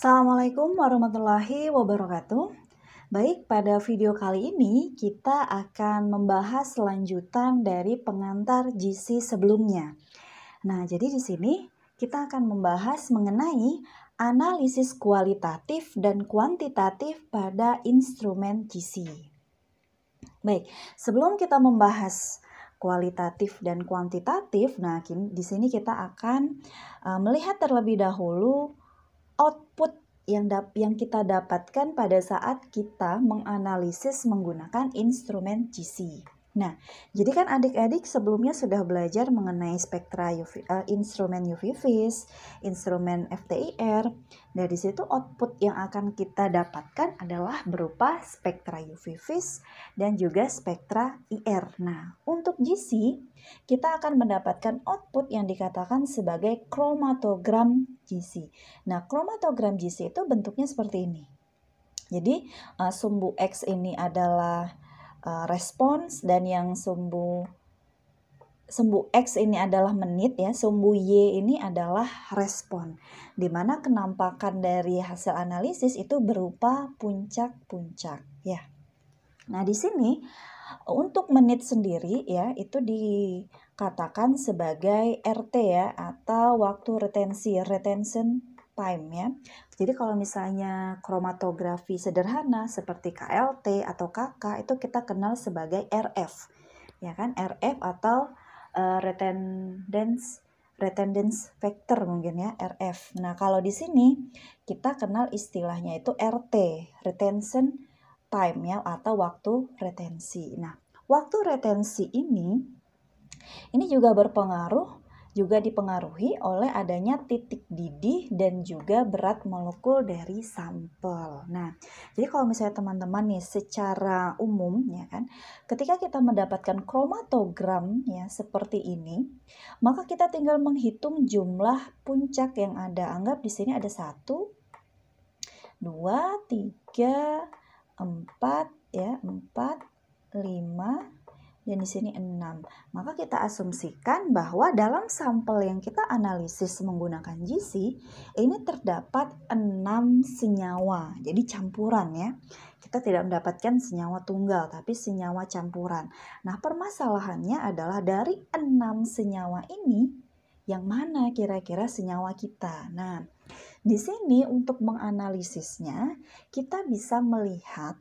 Assalamualaikum warahmatullahi wabarakatuh. Baik, pada video kali ini kita akan membahas lanjutan dari pengantar GC sebelumnya. Nah, jadi di sini kita akan membahas mengenai analisis kualitatif dan kuantitatif pada instrumen GC. Baik, sebelum kita membahas kualitatif dan kuantitatif, nah di sini kita akan eh, melihat terlebih dahulu output yang yang kita dapatkan pada saat kita menganalisis menggunakan instrumen GC. Nah, jadi kan adik-adik sebelumnya sudah belajar mengenai spektra UV, uh, eh, instrumen UV vis, instrumen FTIR. Nah, Dari situ output yang akan kita dapatkan adalah berupa spektra UV vis dan juga spektra IR. Nah, untuk GC kita akan mendapatkan output yang dikatakan sebagai kromatogram GC. Nah, kromatogram GC itu bentuknya seperti ini. Jadi, uh, sumbu X ini adalah Eh, respons dan yang sumbu sumbu X ini adalah menit ya, sumbu Y ini adalah respon. dimana kenampakan dari hasil analisis itu berupa puncak-puncak ya. Nah, di sini untuk menit sendiri ya itu dikatakan sebagai RT ya atau waktu retensi retention time ya. Jadi kalau misalnya kromatografi sederhana seperti KLT atau KK itu kita kenal sebagai RF. Ya kan? RF atau uh, retendance retendance factor mungkin ya RF. Nah, kalau di sini kita kenal istilahnya itu RT, retention time ya atau waktu retensi. Nah, waktu retensi ini ini juga berpengaruh juga dipengaruhi oleh adanya titik didih dan juga berat molekul dari sampel. Nah, jadi kalau misalnya teman-teman nih secara umum ya kan, ketika kita mendapatkan kromatogram ya seperti ini, maka kita tinggal menghitung jumlah puncak yang ada. Anggap di sini ada satu, dua, tiga, empat di sini 6. Maka kita asumsikan bahwa dalam sampel yang kita analisis menggunakan GC, ini terdapat 6 senyawa, jadi campuran ya. Kita tidak mendapatkan senyawa tunggal, tapi senyawa campuran. Nah permasalahannya adalah dari 6 senyawa ini, yang mana kira-kira senyawa kita. Nah, di sini untuk menganalisisnya, kita bisa melihat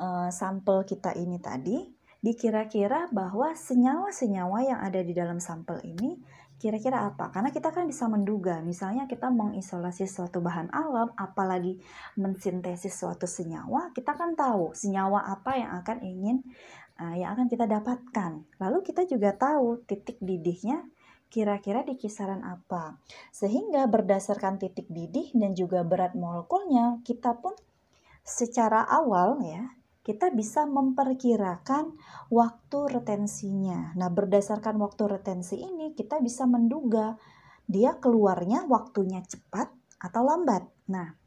eh, sampel kita ini tadi dikira-kira bahwa senyawa-senyawa yang ada di dalam sampel ini kira-kira apa? Karena kita kan bisa menduga, misalnya kita mengisolasi suatu bahan alam, apalagi mensintesis suatu senyawa, kita kan tahu senyawa apa yang akan ingin uh, yang akan kita dapatkan. Lalu kita juga tahu titik didihnya kira-kira di kisaran apa. Sehingga berdasarkan titik didih dan juga berat molekulnya, kita pun secara awal ya kita bisa memperkirakan waktu retensinya. Nah, berdasarkan waktu retensi ini kita bisa menduga dia keluarnya waktunya cepat atau lambat. Nah,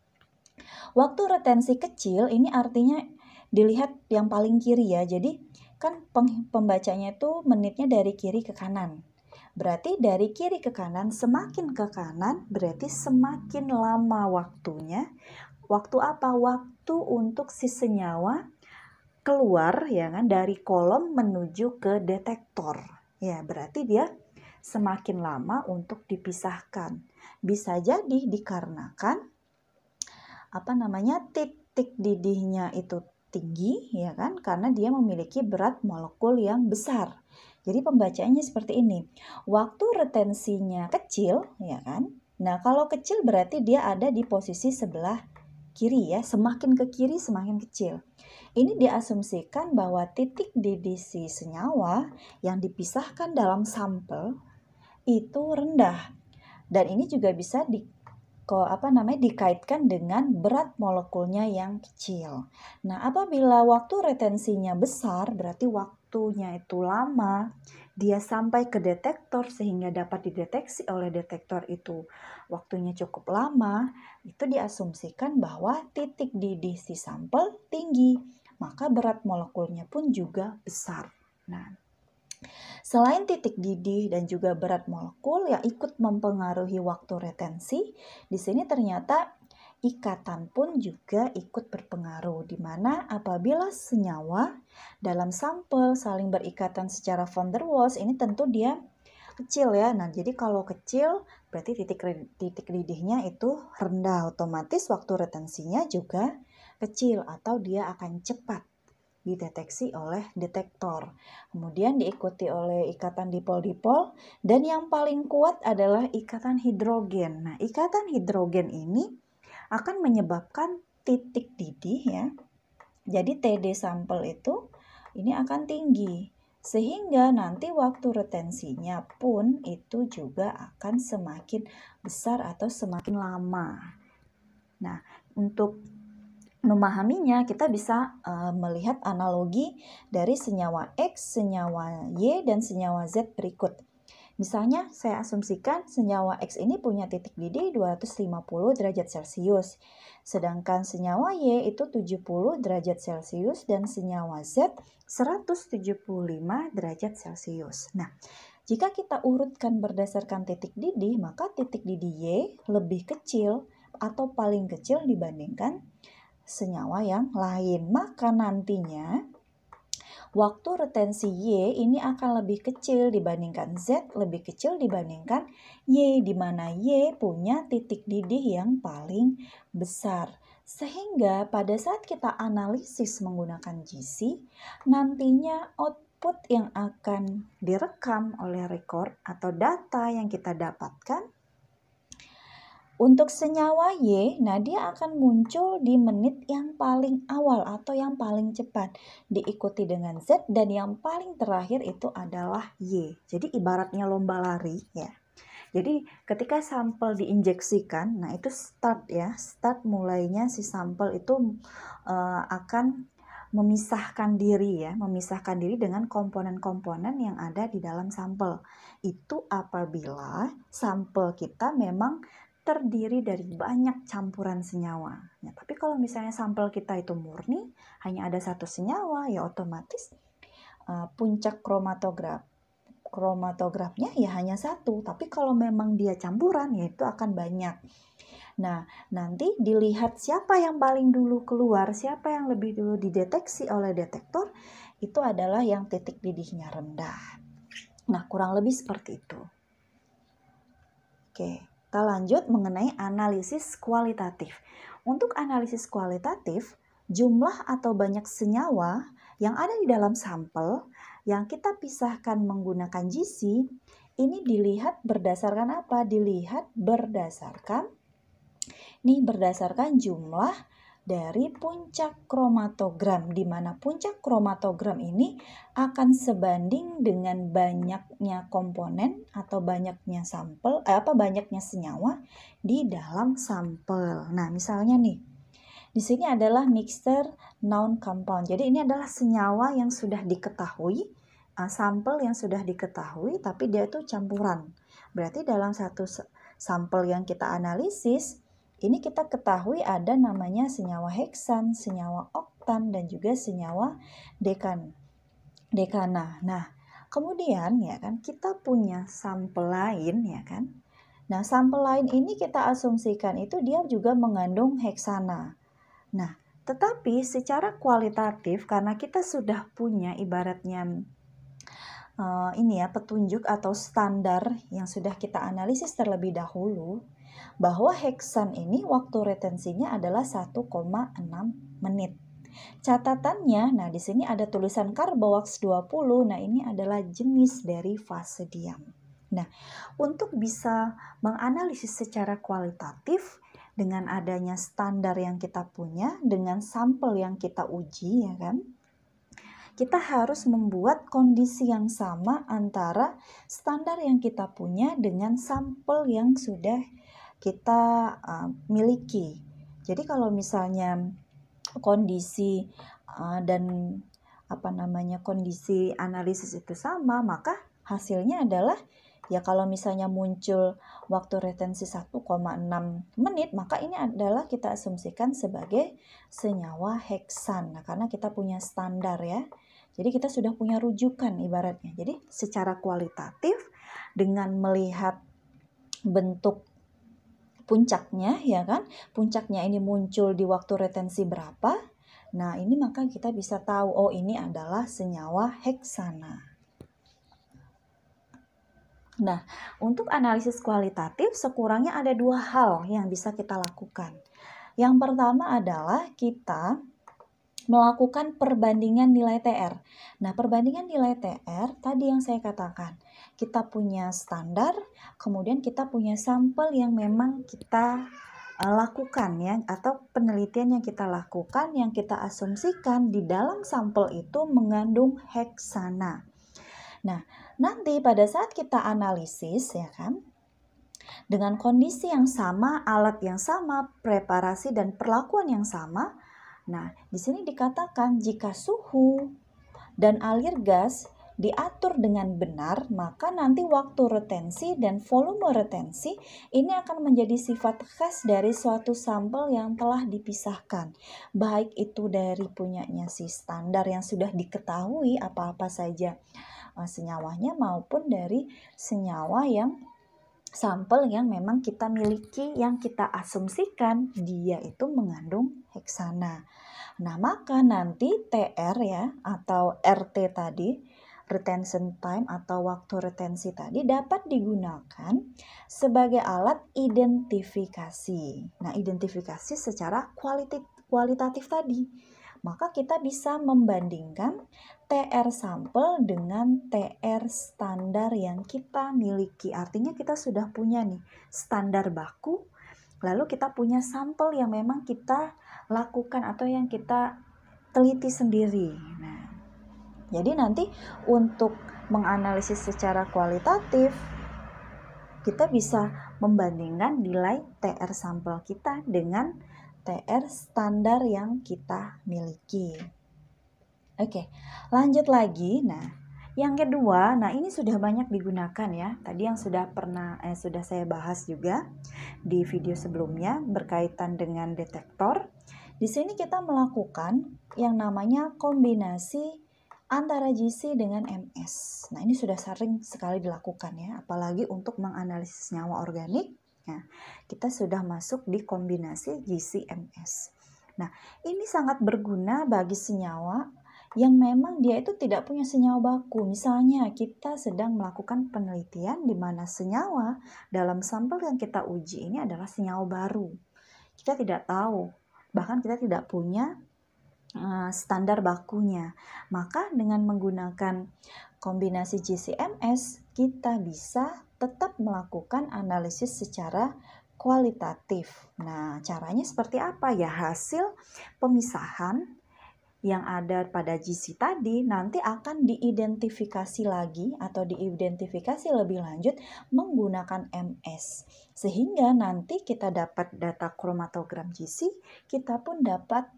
waktu retensi kecil ini artinya dilihat yang paling kiri ya. Jadi kan pembacanya itu menitnya dari kiri ke kanan. Berarti dari kiri ke kanan semakin ke kanan berarti semakin lama waktunya. Waktu apa? Waktu untuk si senyawa keluar ya kan dari kolom menuju ke detektor. Ya, berarti dia semakin lama untuk dipisahkan. Bisa jadi dikarenakan apa namanya titik didihnya itu tinggi ya kan karena dia memiliki berat molekul yang besar. Jadi pembacaannya seperti ini. Waktu retensinya kecil ya kan. Nah, kalau kecil berarti dia ada di posisi sebelah kiri ya, semakin ke kiri semakin kecil. Ini diasumsikan bahwa titik didih senyawa yang dipisahkan dalam sampel itu rendah. Dan ini juga bisa di apa namanya dikaitkan dengan berat molekulnya yang kecil. Nah, apabila waktu retensinya besar, berarti waktunya itu lama, dia sampai ke detektor sehingga dapat dideteksi oleh detektor itu. Waktunya cukup lama, itu diasumsikan bahwa titik didih si sampel tinggi maka berat molekulnya pun juga besar. Nah, Selain titik didih dan juga berat molekul yang ikut mempengaruhi waktu retensi, di sini ternyata ikatan pun juga ikut berpengaruh di mana apabila senyawa dalam sampel saling berikatan secara von der Waals ini tentu dia kecil ya. Nah, jadi kalau kecil berarti titik titik didihnya itu rendah otomatis waktu retensinya juga kecil atau dia akan cepat dideteksi oleh detektor. Kemudian diikuti oleh ikatan dipol-dipol dan yang paling kuat adalah ikatan hidrogen. Nah, ikatan hidrogen ini akan menyebabkan titik didih ya. Jadi TD sampel itu ini akan tinggi sehingga nanti waktu retensinya pun itu juga akan semakin besar atau semakin lama. Nah, untuk memahaminya kita bisa uh, melihat analogi dari senyawa X, senyawa Y, dan senyawa Z berikut. Misalnya, saya asumsikan senyawa X ini punya titik didih 250 derajat Celcius, sedangkan senyawa Y itu 70 derajat Celcius dan senyawa Z 175 derajat Celcius. Nah, jika kita urutkan berdasarkan titik didih, maka titik didih Y lebih kecil atau paling kecil dibandingkan senyawa yang lain. Maka nantinya waktu retensi Y ini akan lebih kecil dibandingkan Z, lebih kecil dibandingkan Y, di mana Y punya titik didih yang paling besar. Sehingga pada saat kita analisis menggunakan GC, nantinya output yang akan direkam oleh record atau data yang kita dapatkan untuk senyawa Y, nah dia akan muncul di menit yang paling awal atau yang paling cepat, diikuti dengan Z dan yang paling terakhir itu adalah Y. Jadi ibaratnya lomba lari ya. Jadi ketika sampel diinjeksikan, nah itu start ya, start mulainya si sampel itu uh, akan memisahkan diri ya, memisahkan diri dengan komponen-komponen yang ada di dalam sampel. Itu apabila sampel kita memang terdiri dari banyak campuran senyawa. Nah, tapi kalau misalnya sampel kita itu murni, hanya ada satu senyawa, ya otomatis uh, puncak kromatograf kromatografnya ya hanya satu. Tapi kalau memang dia campuran, ya itu akan banyak. Nah, nanti dilihat siapa yang paling dulu keluar, siapa yang lebih dulu dideteksi oleh detektor, itu adalah yang titik didihnya rendah. Nah, kurang lebih seperti itu. Oke. Okay. Kita lanjut mengenai analisis kualitatif. Untuk analisis kualitatif, jumlah atau banyak senyawa yang ada di dalam sampel yang kita pisahkan menggunakan GC ini dilihat berdasarkan apa? Dilihat berdasarkan nih berdasarkan jumlah dari puncak kromatogram, di mana puncak kromatogram ini akan sebanding dengan banyaknya komponen atau banyaknya sampel, eh, apa banyaknya senyawa di dalam sampel. Nah, misalnya nih, di sini adalah mixer noun compound. Jadi ini adalah senyawa yang sudah diketahui, eh, sampel yang sudah diketahui, tapi dia itu campuran. Berarti dalam satu sampel yang kita analisis ini kita ketahui ada namanya senyawa heksan, senyawa oktan, dan juga senyawa dekan, dekana. Nah, kemudian ya kan kita punya sampel lain ya kan. Nah, sampel lain ini kita asumsikan itu dia juga mengandung heksana. Nah, tetapi secara kualitatif karena kita sudah punya ibaratnya uh, ini ya petunjuk atau standar yang sudah kita analisis terlebih dahulu bahwa heksan ini waktu retensinya adalah 1,6 menit. Catatannya, nah di sini ada tulisan Carbowax 20. Nah, ini adalah jenis dari fase diam. Nah, untuk bisa menganalisis secara kualitatif dengan adanya standar yang kita punya, dengan sampel yang kita uji ya kan. Kita harus membuat kondisi yang sama antara standar yang kita punya dengan sampel yang sudah kita uh, miliki. Jadi kalau misalnya kondisi uh, dan apa namanya kondisi analisis itu sama, maka hasilnya adalah ya kalau misalnya muncul waktu retensi 1,6 menit, maka ini adalah kita asumsikan sebagai senyawa heksan. Nah, karena kita punya standar ya. Jadi kita sudah punya rujukan ibaratnya. Jadi secara kualitatif dengan melihat bentuk puncaknya ya kan puncaknya ini muncul di waktu retensi berapa nah ini maka kita bisa tahu oh ini adalah senyawa heksana Nah, untuk analisis kualitatif sekurangnya ada dua hal yang bisa kita lakukan. Yang pertama adalah kita melakukan perbandingan nilai TR. Nah, perbandingan nilai TR tadi yang saya katakan, kita punya standar, kemudian kita punya sampel yang memang kita eh, lakukan ya atau penelitian yang kita lakukan yang kita asumsikan di dalam sampel itu mengandung heksana. Nah, nanti pada saat kita analisis ya kan dengan kondisi yang sama, alat yang sama, preparasi dan perlakuan yang sama. Nah, di sini dikatakan jika suhu dan alir gas diatur dengan benar, maka nanti waktu retensi dan volume retensi ini akan menjadi sifat khas dari suatu sampel yang telah dipisahkan. Baik itu dari punyanya si standar yang sudah diketahui apa-apa saja eh, senyawanya maupun dari senyawa yang sampel yang memang kita miliki yang kita asumsikan dia itu mengandung heksana. Nah, maka nanti TR ya atau RT tadi retention time atau waktu retensi tadi dapat digunakan sebagai alat identifikasi. Nah, identifikasi secara kualitif, kualitatif tadi. Maka kita bisa membandingkan TR sampel dengan TR standar yang kita miliki. Artinya kita sudah punya nih standar baku, lalu kita punya sampel yang memang kita lakukan atau yang kita teliti sendiri. Nah, jadi nanti untuk menganalisis secara kualitatif kita bisa membandingkan nilai TR sampel kita dengan TR standar yang kita miliki. Oke, lanjut lagi. Nah, yang kedua, nah ini sudah banyak digunakan ya. Tadi yang sudah pernah eh, sudah saya bahas juga di video sebelumnya berkaitan dengan detektor. Di sini kita melakukan yang namanya kombinasi antara GC dengan MS. Nah, ini sudah sering sekali dilakukan ya, apalagi untuk menganalisis nyawa organik. Nah, kita sudah masuk di kombinasi GC-MS. Nah, ini sangat berguna bagi senyawa yang memang dia itu tidak punya senyawa baku. Misalnya kita sedang melakukan penelitian di mana senyawa dalam sampel yang kita uji ini adalah senyawa baru. Kita tidak tahu, bahkan kita tidak punya Eh, standar bakunya. Maka dengan menggunakan kombinasi GCMS kita bisa tetap melakukan analisis secara kualitatif. Nah, caranya seperti apa ya? Hasil pemisahan yang ada pada GC tadi nanti akan diidentifikasi lagi atau diidentifikasi lebih lanjut menggunakan MS. Sehingga nanti kita dapat data kromatogram GC, kita pun dapat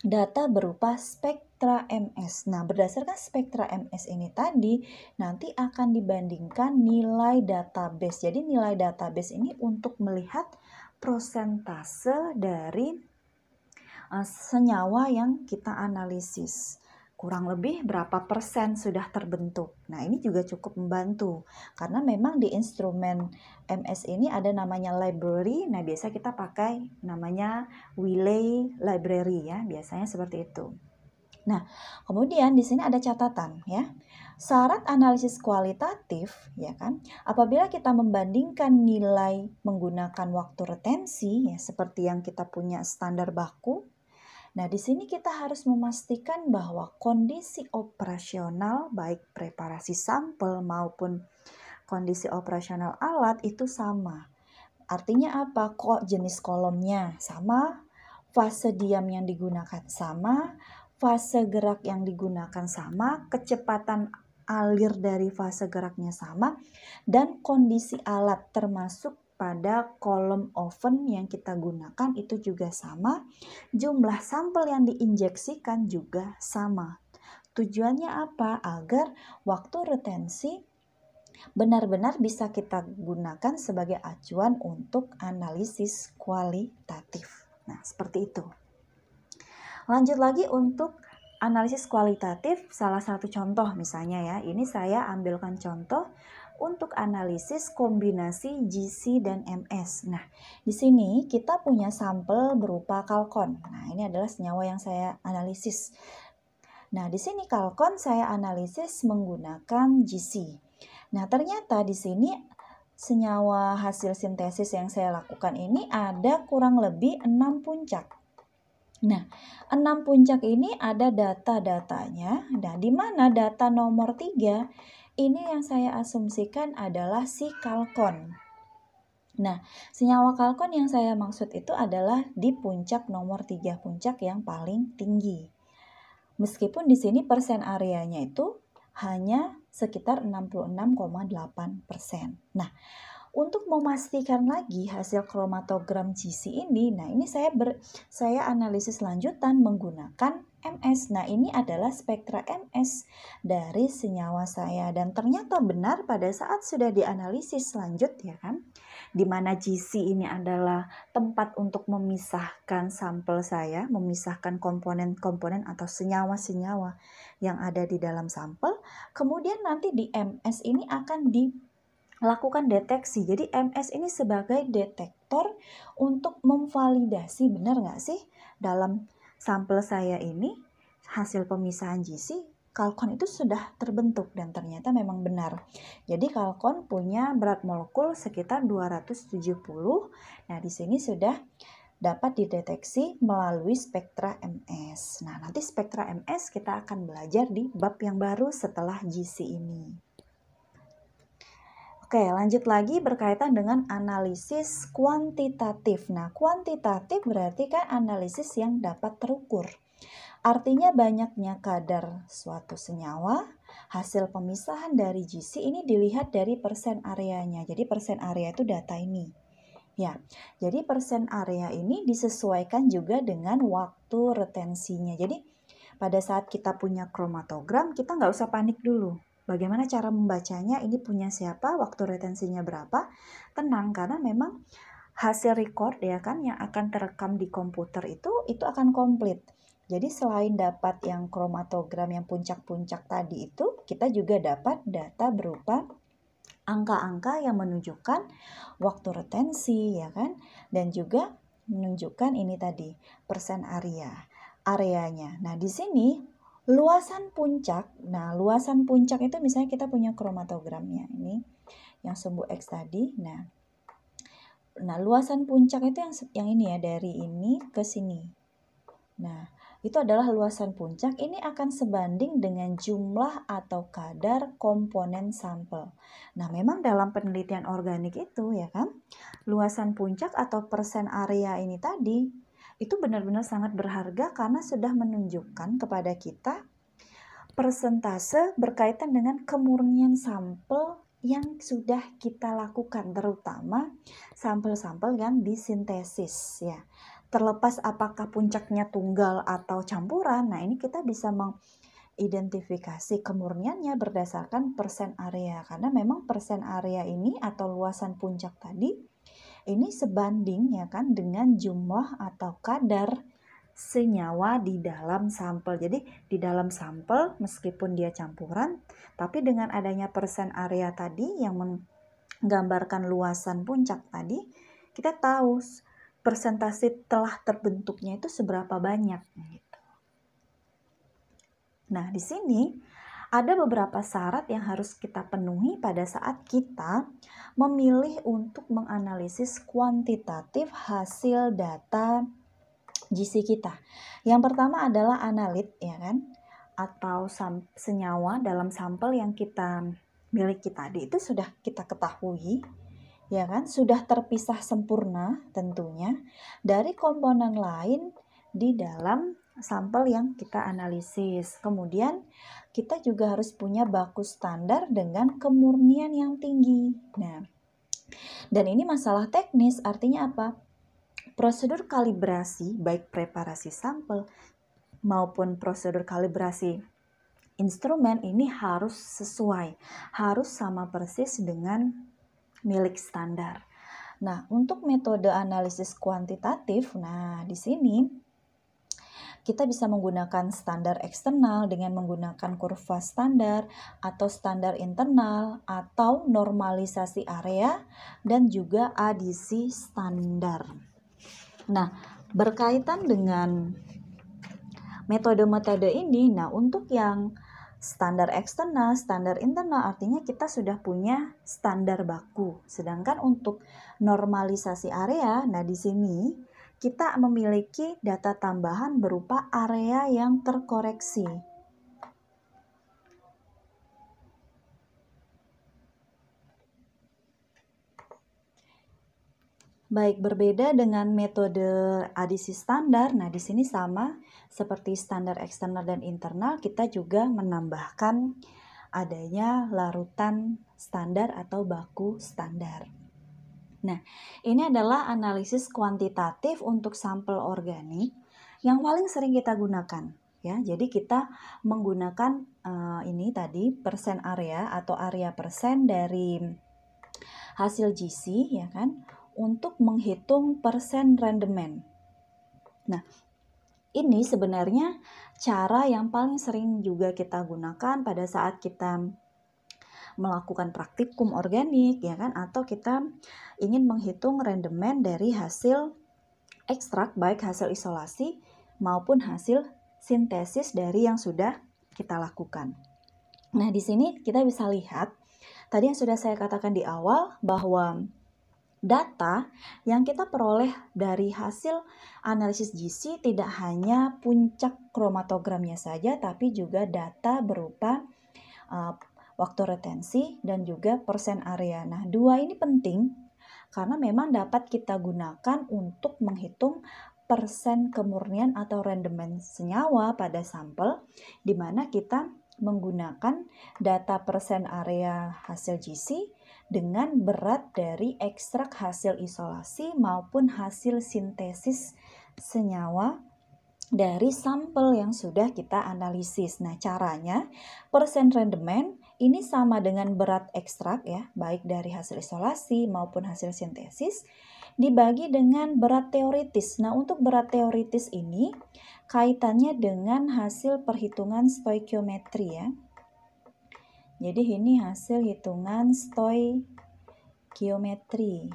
data berupa spektra MS. Nah, berdasarkan spektra MS ini tadi nanti akan dibandingkan nilai database. Jadi nilai database ini untuk melihat prosentase dari eh, senyawa yang kita analisis kurang lebih berapa persen sudah terbentuk. Nah, ini juga cukup membantu karena memang di instrumen MS ini ada namanya library. Nah, biasa kita pakai namanya Wiley library ya, biasanya seperti itu. Nah, kemudian di sini ada catatan ya. Syarat analisis kualitatif ya kan, apabila kita membandingkan nilai menggunakan waktu retensi ya seperti yang kita punya standar baku Nah, di sini kita harus memastikan bahwa kondisi operasional baik preparasi sampel maupun kondisi operasional alat itu sama. Artinya apa? Kok jenis kolomnya sama, fase diam yang digunakan sama, fase gerak yang digunakan sama, kecepatan alir dari fase geraknya sama, dan kondisi alat termasuk pada kolom oven yang kita gunakan itu juga sama. Jumlah sampel yang diinjeksikan juga sama. Tujuannya apa? Agar waktu retensi benar-benar bisa kita gunakan sebagai acuan untuk analisis kualitatif. Nah, seperti itu. Lanjut lagi untuk analisis kualitatif, salah satu contoh misalnya ya. Ini saya ambilkan contoh untuk analisis kombinasi GC dan MS. Nah, di sini kita punya sampel berupa kalkon. Nah, ini adalah senyawa yang saya analisis. Nah, di sini kalkon saya analisis menggunakan GC. Nah, ternyata di sini senyawa hasil sintesis yang saya lakukan ini ada kurang lebih 6 puncak. Nah, enam puncak ini ada data-datanya. Nah, di mana data nomor 3 ini yang saya asumsikan adalah si kalkon. Nah, senyawa kalkon yang saya maksud itu adalah di puncak nomor 3 puncak yang paling tinggi. Meskipun di sini persen areanya itu hanya sekitar 66,8 persen. Nah, untuk memastikan lagi hasil kromatogram GC ini, nah ini saya ber, saya analisis lanjutan menggunakan MS. Nah, ini adalah spektra MS dari senyawa saya dan ternyata benar pada saat sudah dianalisis lanjut ya kan. Di mana GC ini adalah tempat untuk memisahkan sampel saya, memisahkan komponen-komponen atau senyawa-senyawa yang ada di dalam sampel. Kemudian nanti di MS ini akan di lakukan deteksi. Jadi MS ini sebagai detektor untuk memvalidasi benar nggak sih dalam sampel saya ini hasil pemisahan GC kalkon itu sudah terbentuk dan ternyata memang benar. Jadi kalkon punya berat molekul sekitar 270. Nah, di sini sudah dapat dideteksi melalui spektra MS. Nah, nanti spektra MS kita akan belajar di bab yang baru setelah GC ini. Oke, lanjut lagi berkaitan dengan analisis kuantitatif. Nah, kuantitatif berarti kan analisis yang dapat terukur. Artinya banyaknya kadar suatu senyawa, hasil pemisahan dari GC ini dilihat dari persen areanya. Jadi persen area itu data ini. Ya, jadi persen area ini disesuaikan juga dengan waktu retensinya. Jadi pada saat kita punya kromatogram, kita nggak usah panik dulu. Bagaimana cara membacanya, ini punya siapa, waktu retensinya berapa. Tenang, karena memang hasil record ya kan yang akan terekam di komputer itu, itu akan komplit. Jadi selain dapat yang kromatogram yang puncak-puncak tadi itu, kita juga dapat data berupa angka-angka yang menunjukkan waktu retensi ya kan dan juga menunjukkan ini tadi persen area areanya. Nah, di sini Luasan puncak, nah luasan puncak itu misalnya kita punya kromatogramnya ini yang sumbu X tadi. Nah, nah luasan puncak itu yang yang ini ya dari ini ke sini. Nah, itu adalah luasan puncak ini akan sebanding dengan jumlah atau kadar komponen sampel. Nah, memang dalam penelitian organik itu ya kan, luasan puncak atau persen area ini tadi itu benar-benar sangat berharga karena sudah menunjukkan kepada kita persentase berkaitan dengan kemurnian sampel yang sudah kita lakukan terutama sampel-sampel yang disintesis ya terlepas apakah puncaknya tunggal atau campuran nah ini kita bisa mengidentifikasi kemurniannya berdasarkan persen area karena memang persen area ini atau luasan puncak tadi ini sebanding ya kan dengan jumlah atau kadar senyawa di dalam sampel. Jadi di dalam sampel meskipun dia campuran, tapi dengan adanya persen area tadi yang menggambarkan luasan puncak tadi, kita tahu persentase telah terbentuknya itu seberapa banyak gitu. Nah, di sini ada beberapa syarat yang harus kita penuhi pada saat kita memilih untuk menganalisis kuantitatif hasil data GC kita. Yang pertama adalah analit ya kan atau senyawa dalam sampel yang kita miliki tadi itu sudah kita ketahui ya kan sudah terpisah sempurna tentunya dari komponen lain di dalam sampel yang kita analisis. Kemudian kita juga harus punya baku standar dengan kemurnian yang tinggi. Nah, dan ini masalah teknis artinya apa? Prosedur kalibrasi baik preparasi sampel maupun prosedur kalibrasi instrumen ini harus sesuai, harus sama persis dengan milik standar. Nah, untuk metode analisis kuantitatif, nah di sini kita bisa menggunakan standar eksternal dengan menggunakan kurva standar atau standar internal atau normalisasi area dan juga adisi standar. Nah, berkaitan dengan metode-metode ini, nah untuk yang standar eksternal, standar internal artinya kita sudah punya standar baku. Sedangkan untuk normalisasi area, nah di sini kita memiliki data tambahan berupa area yang terkoreksi. Baik, berbeda dengan metode adisi standar. Nah, di sini sama seperti standar eksternal dan internal, kita juga menambahkan adanya larutan standar atau baku standar. Nah, ini adalah analisis kuantitatif untuk sampel organik yang paling sering kita gunakan ya. Jadi kita menggunakan uh, ini tadi persen area atau area persen dari hasil GC ya kan untuk menghitung persen rendemen. Nah, ini sebenarnya cara yang paling sering juga kita gunakan pada saat kita melakukan praktikum organik ya kan atau kita ingin menghitung rendemen dari hasil ekstrak baik hasil isolasi maupun hasil sintesis dari yang sudah kita lakukan. Nah, di sini kita bisa lihat tadi yang sudah saya katakan di awal bahwa data yang kita peroleh dari hasil analisis GC tidak hanya puncak kromatogramnya saja tapi juga data berupa eh, waktu retensi, dan juga persen area. Nah, dua ini penting karena memang dapat kita gunakan untuk menghitung persen kemurnian atau rendemen senyawa pada sampel di mana kita menggunakan data persen area hasil GC dengan berat dari ekstrak hasil isolasi maupun hasil sintesis senyawa dari sampel yang sudah kita analisis. Nah, caranya persen rendemen ini sama dengan berat ekstrak ya, baik dari hasil isolasi maupun hasil sintesis, dibagi dengan berat teoritis. Nah, untuk berat teoritis ini kaitannya dengan hasil perhitungan stoikiometri ya. Jadi ini hasil hitungan stoikiometri.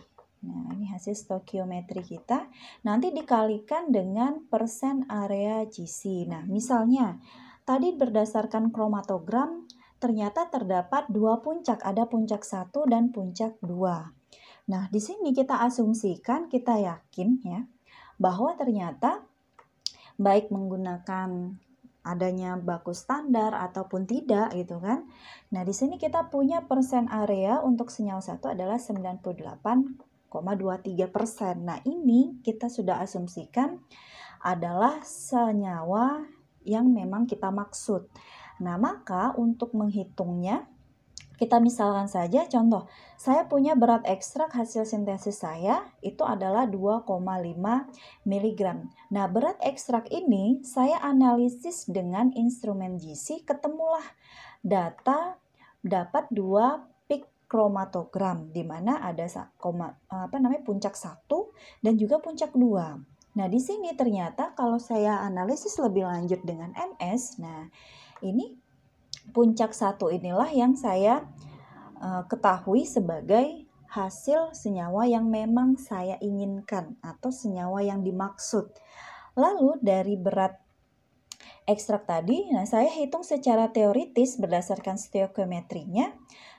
Nah, ini hasil stoikiometri kita. Nanti dikalikan dengan persen area GC. Nah, misalnya tadi berdasarkan kromatogram ternyata terdapat dua puncak, ada puncak satu dan puncak dua. Nah, di sini kita asumsikan, kita yakin ya, bahwa ternyata baik menggunakan adanya baku standar ataupun tidak gitu kan. Nah, di sini kita punya persen area untuk senyawa satu adalah 98,23 persen. Nah, ini kita sudah asumsikan adalah senyawa yang memang kita maksud. Nah, maka untuk menghitungnya, kita misalkan saja contoh, saya punya berat ekstrak hasil sintesis saya itu adalah 2,5 mg. Nah, berat ekstrak ini saya analisis dengan instrumen GC ketemulah data dapat 2 pikromatogram di mana ada apa namanya puncak 1 dan juga puncak 2. Nah, di sini ternyata kalau saya analisis lebih lanjut dengan MS, nah ini puncak satu inilah yang saya uh, ketahui sebagai hasil senyawa yang memang saya inginkan atau senyawa yang dimaksud. Lalu dari berat ekstrak tadi, nah saya hitung secara teoritis berdasarkan stoikiometrinya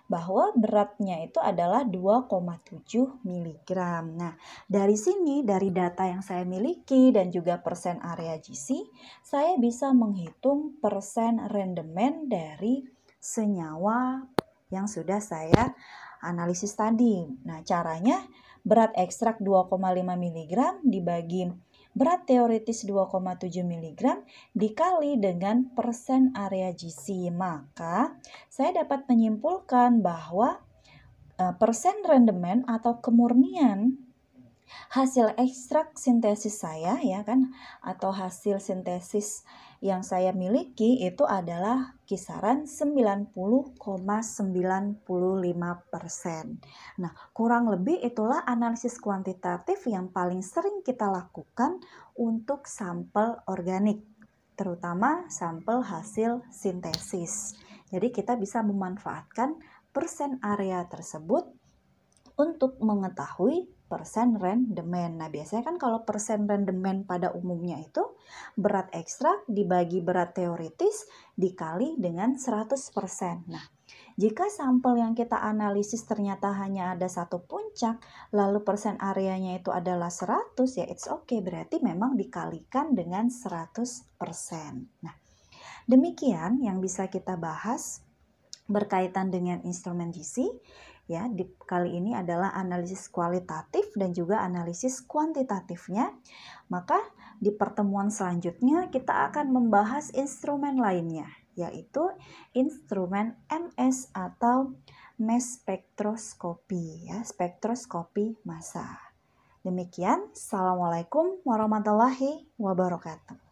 bahwa beratnya itu adalah 2,7 mg. Nah, dari sini dari data yang saya miliki dan juga persen area GC, saya bisa menghitung persen rendemen dari senyawa yang sudah saya analisis tadi. Nah, caranya berat ekstrak 2,5 mg dibagi berat teoritis 2,7 mg dikali dengan persen area GC. Maka saya dapat menyimpulkan bahwa eh, persen rendemen atau kemurnian hasil ekstrak sintesis saya ya kan atau hasil sintesis yang saya miliki itu adalah kisaran 90,95%. Nah, kurang lebih itulah analisis kuantitatif yang paling sering kita lakukan untuk sampel organik, terutama sampel hasil sintesis. Jadi kita bisa memanfaatkan persen area tersebut untuk mengetahui persen rendemen. Nah, biasanya kan kalau persen rendemen pada umumnya itu berat ekstra dibagi berat teoritis dikali dengan 100%. Nah, jika sampel yang kita analisis ternyata hanya ada satu puncak, lalu persen areanya itu adalah 100, ya it's okay, berarti memang dikalikan dengan 100%. Nah, demikian yang bisa kita bahas berkaitan dengan instrumen GC ya di kali ini adalah analisis kualitatif dan juga analisis kuantitatifnya maka di pertemuan selanjutnya kita akan membahas instrumen lainnya yaitu instrumen MS atau mass spektroskopi ya spektroskopi massa demikian assalamualaikum warahmatullahi wabarakatuh